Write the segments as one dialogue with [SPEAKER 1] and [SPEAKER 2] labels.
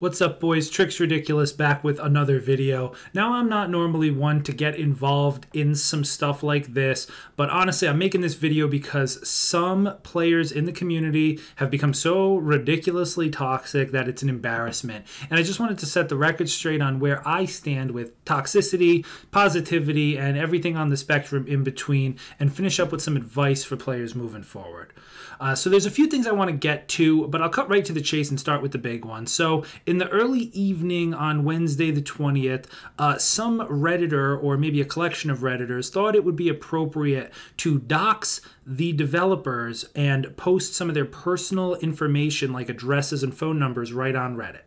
[SPEAKER 1] What's up boys, Tricks Ridiculous back with another video. Now I'm not normally one to get involved in some stuff like this, but honestly I'm making this video because some players in the community have become so ridiculously toxic that it's an embarrassment. And I just wanted to set the record straight on where I stand with toxicity, positivity, and everything on the spectrum in between, and finish up with some advice for players moving forward. Uh, so there's a few things I want to get to, but I'll cut right to the chase and start with the big one. So in the early evening on Wednesday, the 20th, uh, some Redditor, or maybe a collection of Redditors, thought it would be appropriate to dox the developers and post some of their personal information, like addresses and phone numbers, right on Reddit.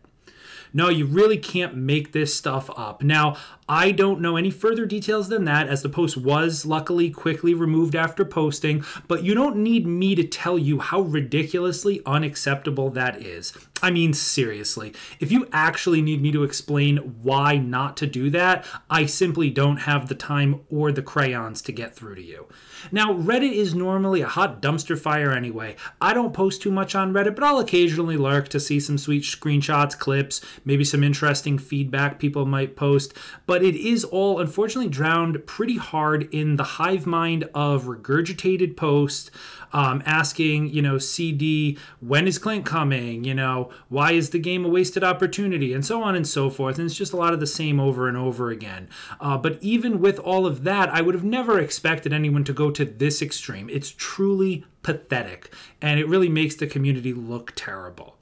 [SPEAKER 1] No, you really can't make this stuff up. Now, I don't know any further details than that, as the post was luckily quickly removed after posting, but you don't need me to tell you how ridiculously unacceptable that is. I mean, seriously, if you actually need me to explain why not to do that, I simply don't have the time or the crayons to get through to you. Now, Reddit is normally a hot dumpster fire anyway. I don't post too much on Reddit, but I'll occasionally lurk to see some sweet screenshots, clips, maybe some interesting feedback people might post. But it is all unfortunately drowned pretty hard in the hive mind of regurgitated posts um, asking, you know, CD, when is Clint coming? You know, why is the game a wasted opportunity? And so on and so forth. And it's just a lot of the same over and over again. Uh, but even with all of that, I would have never expected anyone to go to this extreme. It's truly pathetic. And it really makes the community look terrible.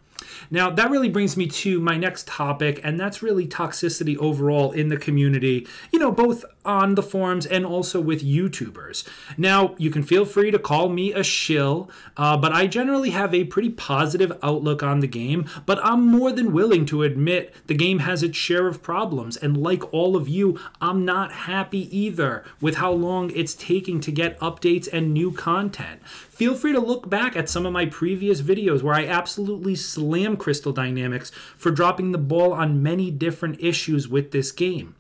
[SPEAKER 1] Now, that really brings me to my next topic, and that's really toxicity overall in the community, you know, both on the forums and also with YouTubers. Now, you can feel free to call me a shill, uh, but I generally have a pretty positive outlook on the game, but I'm more than willing to admit the game has its share of problems, and like all of you, I'm not happy either with how long it's taking to get updates and new content. Feel free to look back at some of my previous videos where I absolutely slam Crystal Dynamics for dropping the ball on many different issues with this game.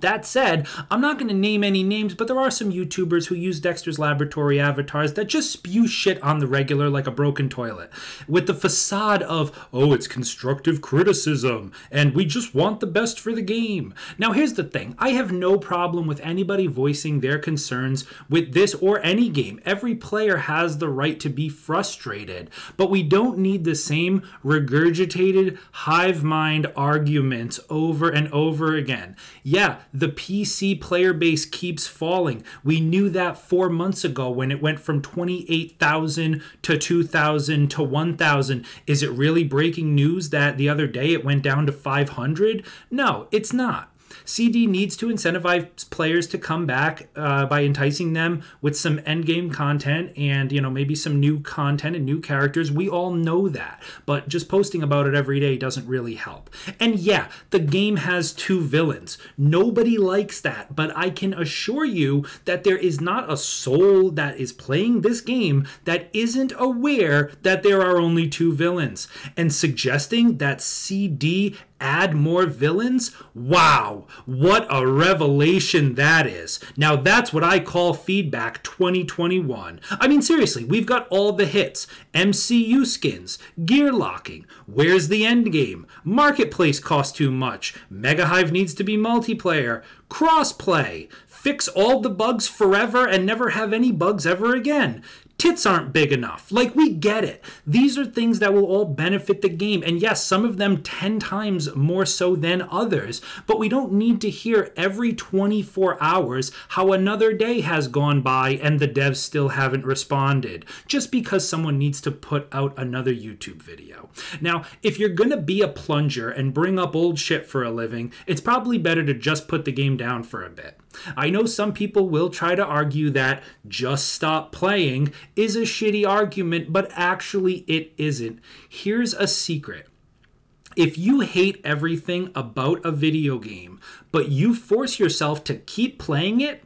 [SPEAKER 1] That said, I'm not going to name any names, but there are some YouTubers who use Dexter's Laboratory avatars that just spew shit on the regular like a broken toilet, with the facade of, oh, it's constructive criticism, and we just want the best for the game. Now, here's the thing I have no problem with anybody voicing their concerns with this or any game. Every player has the right to be frustrated, but we don't need the same regurgitated hive mind arguments over and over again. Yeah, the PC player base keeps falling. We knew that four months ago when it went from 28,000 to 2,000 to 1,000. Is it really breaking news that the other day it went down to 500? No, it's not. CD needs to incentivize players to come back uh, by enticing them with some endgame content and you know maybe some new content and new characters. We all know that, but just posting about it every day doesn't really help. And yeah, the game has two villains. Nobody likes that, but I can assure you that there is not a soul that is playing this game that isn't aware that there are only two villains. And suggesting that CD add more villains? Wow, what a revelation that is. Now, that's what I call feedback 2021. I mean, seriously, we've got all the hits MCU skins, gear locking, where's the end game? Marketplace costs too much, Mega Hive needs to be multiplayer, crossplay, fix all the bugs forever and never have any bugs ever again tits aren't big enough. Like, we get it. These are things that will all benefit the game. And yes, some of them 10 times more so than others. But we don't need to hear every 24 hours how another day has gone by and the devs still haven't responded just because someone needs to put out another YouTube video. Now, if you're going to be a plunger and bring up old shit for a living, it's probably better to just put the game down for a bit. I know some people will try to argue that just stop playing is a shitty argument, but actually it isn't. Here's a secret. If you hate everything about a video game, but you force yourself to keep playing it,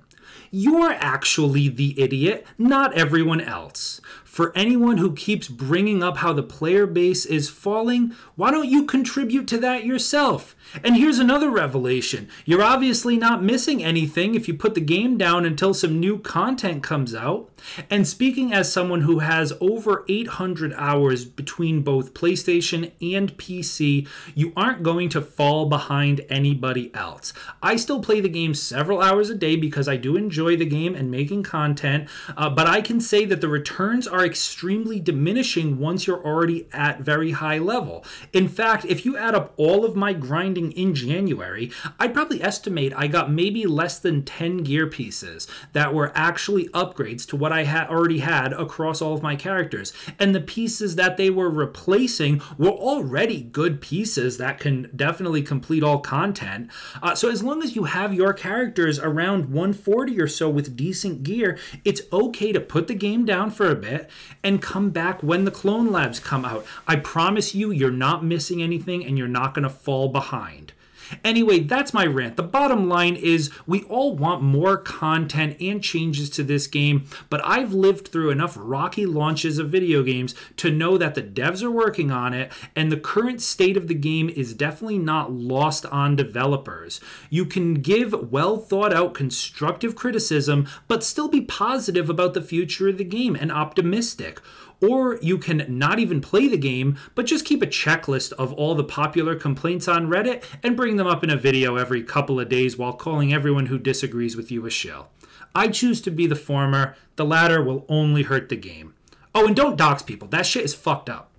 [SPEAKER 1] you're actually the idiot, not everyone else. For anyone who keeps bringing up how the player base is falling, why don't you contribute to that yourself? And here's another revelation you're obviously not missing anything if you put the game down until some new content comes out. And speaking as someone who has over 800 hours between both PlayStation and PC, you aren't going to fall behind anybody else. I still play the game several hours a day because I do enjoy enjoy the game and making content, uh, but I can say that the returns are extremely diminishing once you're already at very high level. In fact, if you add up all of my grinding in January, I'd probably estimate I got maybe less than 10 gear pieces that were actually upgrades to what I had already had across all of my characters. And the pieces that they were replacing were already good pieces that can definitely complete all content. Uh, so as long as you have your characters around 140 or or so with decent gear, it's okay to put the game down for a bit and come back when the Clone Labs come out. I promise you, you're not missing anything and you're not going to fall behind. Anyway, that's my rant. The bottom line is we all want more content and changes to this game, but I've lived through enough rocky launches of video games to know that the devs are working on it and the current state of the game is definitely not lost on developers. You can give well thought out constructive criticism, but still be positive about the future of the game and optimistic or you can not even play the game, but just keep a checklist of all the popular complaints on Reddit and bring them up in a video every couple of days while calling everyone who disagrees with you a shill. I choose to be the former, the latter will only hurt the game. Oh, and don't dox people, that shit is fucked up.